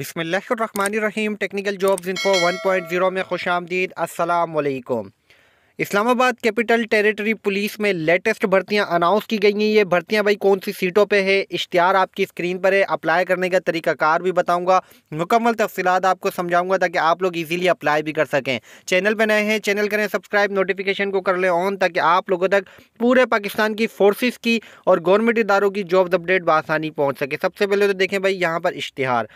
बिसमीम technical jobs info 1.0 में खुश आमदीद असलकुम इस्लामाबाद कैपिटल टेरिटरी पुलिस में लेटेस्ट भर्तियां अनाउंस की गई हैं ये भर्तियां भाई कौन सी सीटों पे है इश्तिहार आपकी स्क्रीन पर है अप्लाई करने का तरीकाकार भी बताऊंगा मुकम्मल तफसीत आपको समझाऊंगा ताकि आप लोग इजीली अप्लाई भी कर सकें चैनल पर नए हैं चैनल करें सब्सक्राइब नोटिफिकेशन को कर लें ऑन ताकि आप लोगों तक पूरे पाकिस्तान की फोर्सेज की और गवर्नमेंट इदारों की जॉब अपडेट बसानी पहुँच सके सबसे पहले तो देखें भाई यहाँ पर इश्तिहार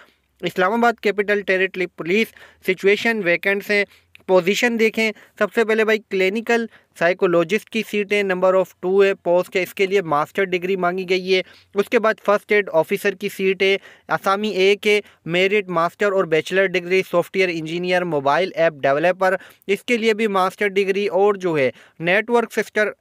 Islamabad capital territory police situation vacancies हैं पोजीशन देखें सबसे पहले भाई क्लिनिकल साइकोलॉजिस्ट की सीट है नंबर ऑफ़ टू है पोस्ट है इसके लिए मास्टर डिग्री मांगी गई है उसके बाद फर्स्ट एड ऑफिसर की सीट है असामी एक है मेरिट मास्टर और bachelor degree software engineer mobile app developer इसके लिए भी मास्टर डिग्री और जो है network sister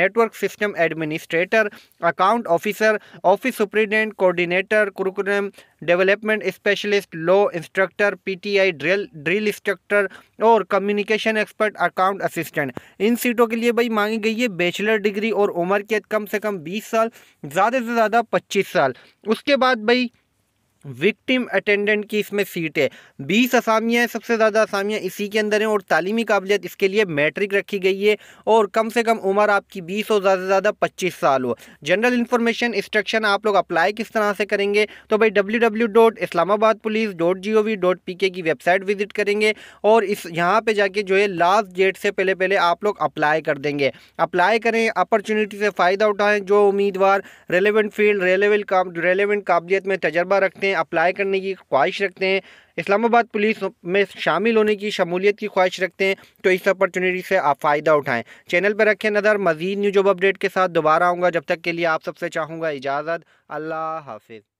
network system administrator account officer office superintendent coordinator curriculum development specialist law instructor PTI drill drill instructor और कम्युनिकेशन एक्सपर्ट अकाउंट असिस्टेंट इन इन सीटों के लिए भाई मांगी गई है बैचलर डिग्री और उम्र के कम से कम बीस साल ज़्यादा से ज़्यादा पच्चीस साल उसके बाद भाई विक्टिम अटेंडेंट की इसमें सीट है बीस असामियाँ सबसे ज़्यादा असामियाँ इसी के अंदर हैं और तालीमी काबिलियत इसके लिए मैट्रिक रखी गई है और कम से कम उम्र आपकी बीस और ज़्यादा से ज़्यादा पच्चीस साल हो जनरल इन्फॉर्मेशन इंस्ट्रक्शन आप लोग अप्लाई किस तरह से करेंगे तो भाई W W dot Islamabad police dot G O V dot P K की वेबसाइट विजिट करेंगे और इस यहाँ पर जाके जो है लास्ट डेट से पहले पहले आप लोग अप्लाई कर देंगे अप्लाई करें अपॉर्चुनिटी से फ़ायदा उठाएँ जो उम्मीदवार रेलिवेंट फील्ड रेलिवेंट काम रेलिवेंट काबिलियत में तजर्बा रखते हैं हैं अप्लाई करने की ख्वाहिश रखते हैं इस्लामाबाद पुलिस में शामिल होने की शमूलियत की ख्वाहिश रखते हैं तो इस अपॉर्चुनिटी से आप फ़ायदा उठाएं चैनल पर रखें नज़र मज़ीद न्यू जॉब अपडेट के साथ दोबारा आऊँगा जब तक के लिए आप सबसे चाहूँगा इजाज़त अल्लाह हाफिज़